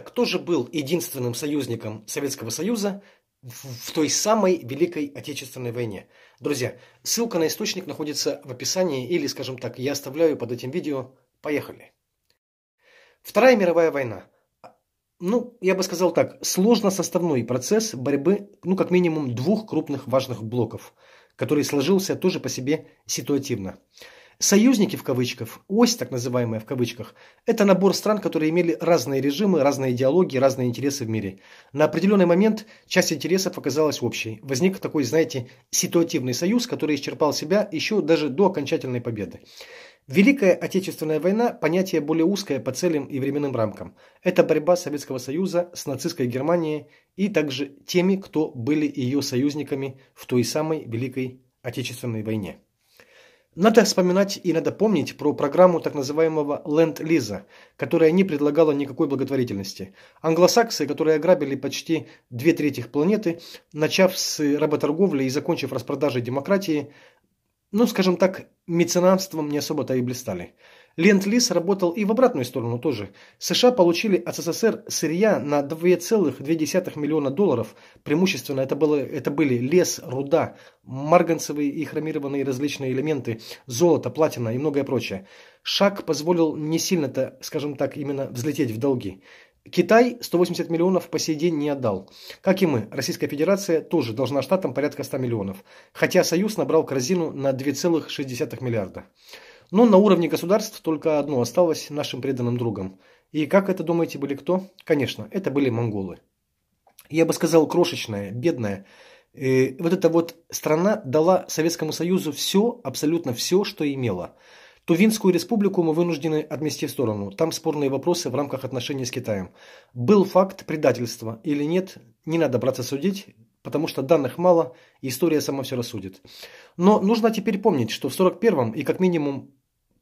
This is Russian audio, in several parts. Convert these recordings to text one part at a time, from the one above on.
Кто же был единственным союзником Советского Союза в той самой Великой Отечественной войне? Друзья, ссылка на источник находится в описании или, скажем так, я оставляю под этим видео. Поехали. Вторая мировая война. Ну, я бы сказал так, сложно составной процесс борьбы, ну, как минимум, двух крупных важных блоков, который сложился тоже по себе ситуативно. Союзники в кавычках, ось так называемая в кавычках, это набор стран, которые имели разные режимы, разные идеологии, разные интересы в мире. На определенный момент часть интересов оказалась общей. Возник такой, знаете, ситуативный союз, который исчерпал себя еще даже до окончательной победы. Великая Отечественная война – понятие более узкое по целям и временным рамкам. Это борьба Советского Союза с нацистской Германией и также теми, кто были ее союзниками в той самой Великой Отечественной войне. Надо вспоминать и надо помнить про программу так называемого Ленд-Лиза, которая не предлагала никакой благотворительности. Англосаксы, которые ограбили почти две трети планеты, начав с работорговли и закончив распродажей демократии, ну, скажем так, меценатством не особо-то и блистали. Ленд-лиз работал и в обратную сторону тоже. США получили от СССР сырья на 2,2 миллиона долларов. Преимущественно это, было, это были лес, руда, марганцевые и хромированные различные элементы, золото, платина и многое прочее. Шаг позволил не сильно-то, скажем так, именно взлететь в долги. Китай 180 миллионов по сей день не отдал. Как и мы, Российская Федерация тоже должна штатам порядка 100 миллионов, хотя Союз набрал корзину на 2,6 миллиарда. Но на уровне государств только одно осталось нашим преданным другом. И как это, думаете, были кто? Конечно, это были монголы. Я бы сказал, крошечная, бедная. И э, вот эта вот страна дала Советскому Союзу все, абсолютно все, что имела – Тувинскую республику мы вынуждены отмести в сторону. Там спорные вопросы в рамках отношений с Китаем. Был факт предательства или нет, не надо браться судить, потому что данных мало, история сама все рассудит. Но нужно теперь помнить, что в 41-м и как минимум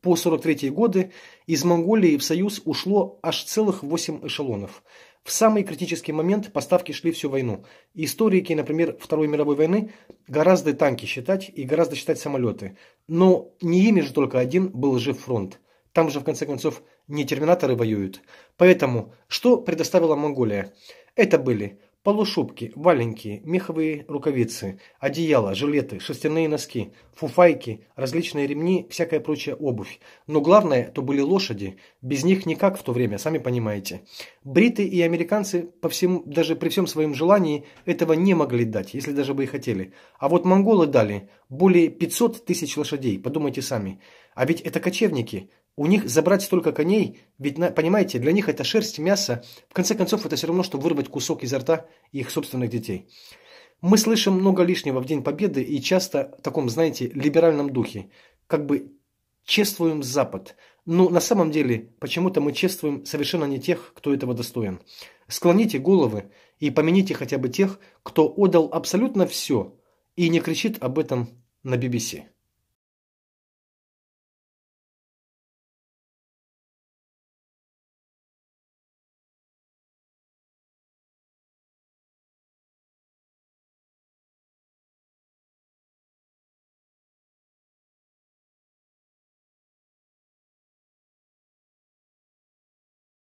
по 43 годы из Монголии в Союз ушло аж целых 8 эшелонов. В самый критический момент поставки шли всю войну. Историки, например, Второй мировой войны гораздо танки считать и гораздо считать самолеты. Но не ими же только один был жив фронт. Там же, в конце концов, не терминаторы воюют. Поэтому, что предоставила Монголия? Это были Полушубки, валенки, меховые рукавицы, одеяла, жилеты, шерстяные носки, фуфайки, различные ремни, всякая прочая обувь. Но главное, то были лошади. Без них никак в то время, сами понимаете. Бриты и американцы, по всем, даже при всем своем желании, этого не могли дать, если даже бы и хотели. А вот монголы дали более 500 тысяч лошадей, подумайте сами. А ведь это кочевники, у них забрать столько коней, ведь, понимаете, для них это шерсть, мясо. В конце концов, это все равно, что вырвать кусок изо рта их собственных детей. Мы слышим много лишнего в День Победы и часто в таком, знаете, либеральном духе. Как бы чествуем Запад. Но ну, на самом деле почему-то мы чествуем совершенно не тех, кто этого достоин. Склоните головы и помяните хотя бы тех, кто отдал абсолютно все и не кричит об этом на BBC.